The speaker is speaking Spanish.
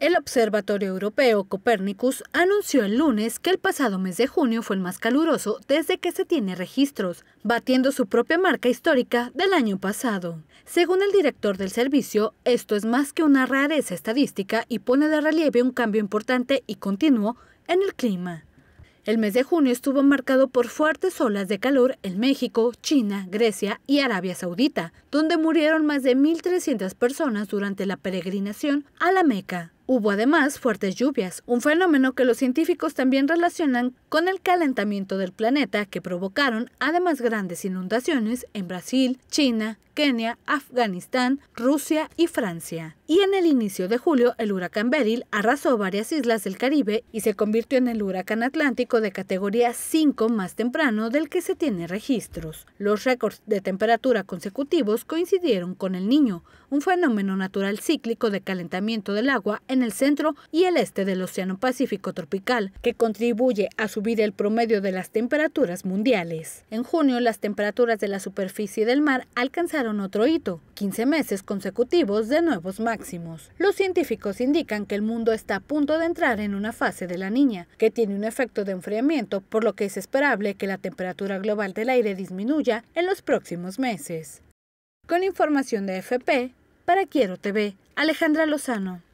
El Observatorio Europeo Copernicus anunció el lunes que el pasado mes de junio fue el más caluroso desde que se tiene registros, batiendo su propia marca histórica del año pasado. Según el director del servicio, esto es más que una rareza estadística y pone de relieve un cambio importante y continuo en el clima. El mes de junio estuvo marcado por fuertes olas de calor en México, China, Grecia y Arabia Saudita, donde murieron más de 1.300 personas durante la peregrinación a la Meca. Hubo además fuertes lluvias, un fenómeno que los científicos también relacionan con el calentamiento del planeta que provocaron además grandes inundaciones en Brasil, China, Kenia, Afganistán, Rusia y Francia. Y en el inicio de julio, el huracán Beryl arrasó varias islas del Caribe y se convirtió en el huracán atlántico de categoría 5 más temprano del que se tiene registros. Los récords de temperatura consecutivos coincidieron con el niño, un fenómeno natural cíclico de calentamiento del agua en el centro y el este del Océano Pacífico tropical, que contribuye a subir el promedio de las temperaturas mundiales. En junio, las temperaturas de la superficie del mar alcanzaron otro hito, 15 meses consecutivos de nuevos máximos. Los científicos indican que el mundo está a punto de entrar en una fase de la niña, que tiene un efecto de enfriamiento, por lo que es esperable que la temperatura global del aire disminuya en los próximos meses. Con información de FP, para Quiero TV, Alejandra Lozano.